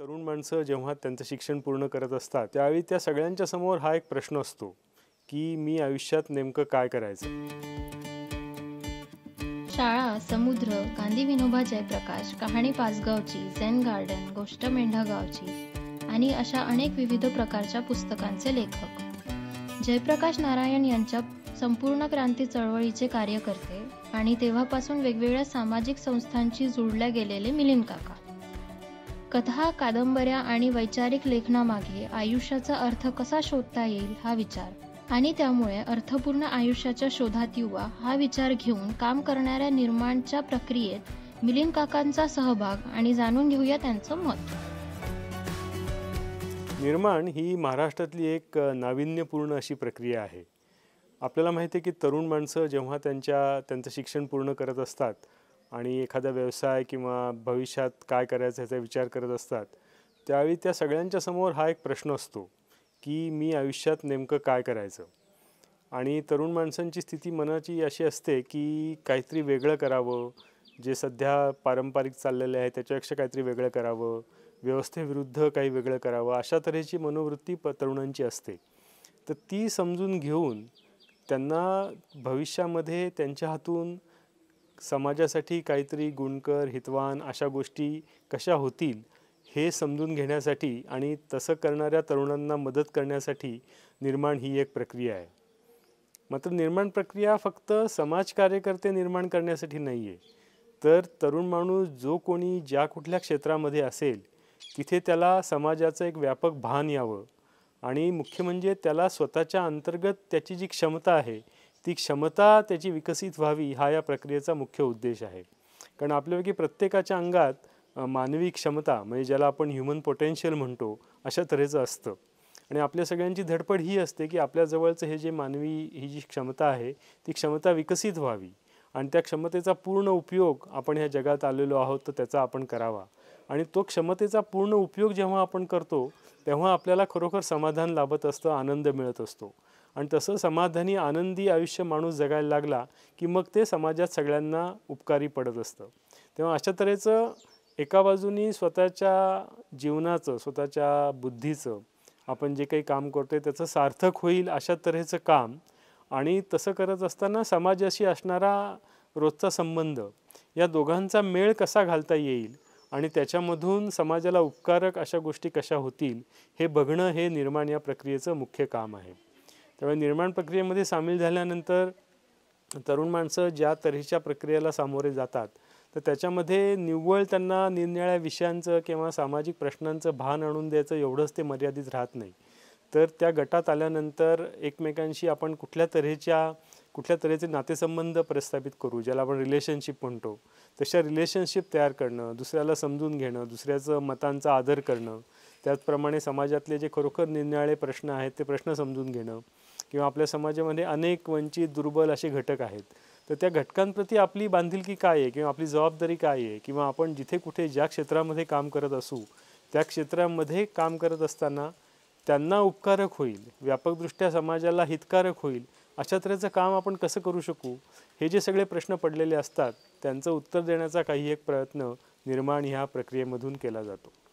तरुण माणसं जेव्हा त्यांचं शिक्षण पूर्ण करत असतात त्यावेळी त्या सगळ्यांच्या समोर हा एक प्रश्न असतो की मी आयुष्यात नेमकं काय करायचं शाळा समुद्र गांधी विनोबा जयप्रकाश कहाणी पाचगावची झेन गार्डन गोष्ट मेंढा गावची आणि अशा अनेक विविध प्रकारच्या पुस्तकांचे लेखक जयप्रकाश नारायण यांच्या संपूर्ण क्रांती चळवळीचे कार्यकर्ते आणि तेव्हापासून वेगवेगळ्या सामाजिक संस्थांची जुळल्या गेलेले मिलिंद काका कथा कादंबऱ्या आणि वैचारिक लेखनामागे आयुष्याचा अर्थ कसा शोधता येईल हा विचार आणि त्यामुळे अर्थपूर्ण आयुष्याच्या शोधात युवा हा विचार घेऊन काम करणाऱ्या निर्माणच्या प्रक्रियेत मिलिंद काकांचा सहभाग आणि जाणून घेऊया त्यांचं मत निर्माण ही महाराष्ट्रातली एक नाविन्यपूर्ण अशी प्रक्रिया आहे आपल्याला माहिती आहे की तरुण माणसं जेव्हा त्यांच्या त्यांचं शिक्षण पूर्ण करत असतात आणि एखादा व्यवसाय किंवा भविष्यात काय करायचं याचा विचार करत असतात त्यावेळी त्या सगळ्यांच्या समोर हा एक प्रश्न असतो की मी आयुष्यात नेमकं काय करायचं आणि तरुण माणसांची स्थिती मनाची अशी असते की काहीतरी वेगळं करावं जे सध्या पारंपरिक चाललेले आहे त्याच्यापेक्षा काहीतरी वेगळं करावं व्यवस्थेविरुद्ध काही वेगळं करावं अशा तऱ्हेची मनोवृत्ती प तरुणांची असते तर ती समजून घेऊन त्यांना भविष्यामध्ये त्यांच्या हातून समाजासाठी काहीतरी गुणकर हितवान अशा गोष्टी कशा होतील हे समजून घेण्यासाठी आणि तसं करणाऱ्या तरुणांना मदत करण्यासाठी निर्माण ही एक प्रक्रिया आहे मात्र निर्माण प्रक्रिया फक्त समाज कार्यकर्ते निर्माण करण्यासाठी नाही आहे तर तरुण माणूस जो कोणी ज्या कुठल्या क्षेत्रामध्ये असेल तिथे त्याला समाजाचं एक व्यापक भान यावं आणि मुख्य म्हणजे त्याला स्वतःच्या अंतर्गत त्याची जी क्षमता आहे ती क्षमता त्याची विकसित व्हावी हा या प्रक्रियेचा मुख्य उद्देश आहे कारण आपल्यापैकी प्रत्येकाच्या अंगात मानवी क्षमता म्हणजे ज्याला आपण ह्युमन पोटेन्शियल म्हणतो अशा तऱ्हेचं असतं आणि आपल्या सगळ्यांची धडपड ही असते की आपल्याजवळचं हे जे मानवी ही जी क्षमता आहे ती क्षमता विकसित व्हावी आणि त्या क्षमतेचा पूर्ण उपयोग आपण ह्या जगात आलेलो आहोत तर त्याचा आपण करावा आणि तो क्षमतेचा पूर्ण उपयोग जेव्हा आपण करतो तेव्हा आपल्याला खरोखर समाधान लाभत असतं आनंद मिळत असतो आणि तसं समाधानी आनंदी आयुष्य माणूस जगायला लागला की मग ते समाजात सगळ्यांना उपकारी पडत असतं तेव्हा अशा तऱ्हेचं एका बाजूनी स्वतःच्या जीवनाचं स्वतःच्या बुद्धीचं आपण जे काही काम करतो आहे त्याचं सार्थक होईल अशा तऱ्हेचं काम आणि तसं करत असताना समाजाशी असणारा रोजचा संबंध या दोघांचा मेळ कसा घालता येईल आणि त्याच्यामधून समाजाला उपकारक अशा गोष्टी कशा होतील हे बघणं हे निर्माण या प्रक्रियेचं मुख्य काम आहे त्यामुळे निर्माण प्रक्रियेमध्ये सामील झाल्यानंतर तरुण माणसं ज्या तऱ्हेच्या प्रक्रियेला सामोरे जातात तर त्याच्यामध्ये निव्वळ त्यांना निरनिळ्या विषयांचं किंवा सामाजिक प्रश्नांचं भान आणून द्यायचं एवढंच ते मर्यादित राहत नाही तर त्या गटात आल्यानंतर एकमेकांशी आपण कुठल्या तऱ्हेच्या कुठल्या तऱ्हेचे नातेसंबंध प्रस्थापित करू ज्याला आपण रिलेशनशिप म्हणतो तशा रिलेशनशिप तयार करणं दुसऱ्याला समजून घेणं दुसऱ्याचं मतांचा आदर करणं त्याचप्रमाणे समाजातले जे खरोखर निरनिराळे प्रश्न आहेत ते प्रश्न समजून घेणं किंवा आपल्या समाजामध्ये अनेक वंचित दुर्बल असे घटक आहेत तर त्या घटकांप्रती आपली बांधिलकी काय आहे किंवा आपली जबाबदारी काय आहे किंवा आपण जिथे कुठे ज्या क्षेत्रामध्ये काम करत असू त्या क्षेत्रामध्ये काम करत असताना त्यांना उपकारक होईल व्यापकदृष्ट्या समाजाला हितकारक होईल अशा तऱ्हेचं काम आपण कसं करू शकू हे जे सगळे प्रश्न पडलेले असतात त्यांचं उत्तर देण्याचा काही एक प्रयत्न निर्माण ह्या प्रक्रियेमधून केला जातो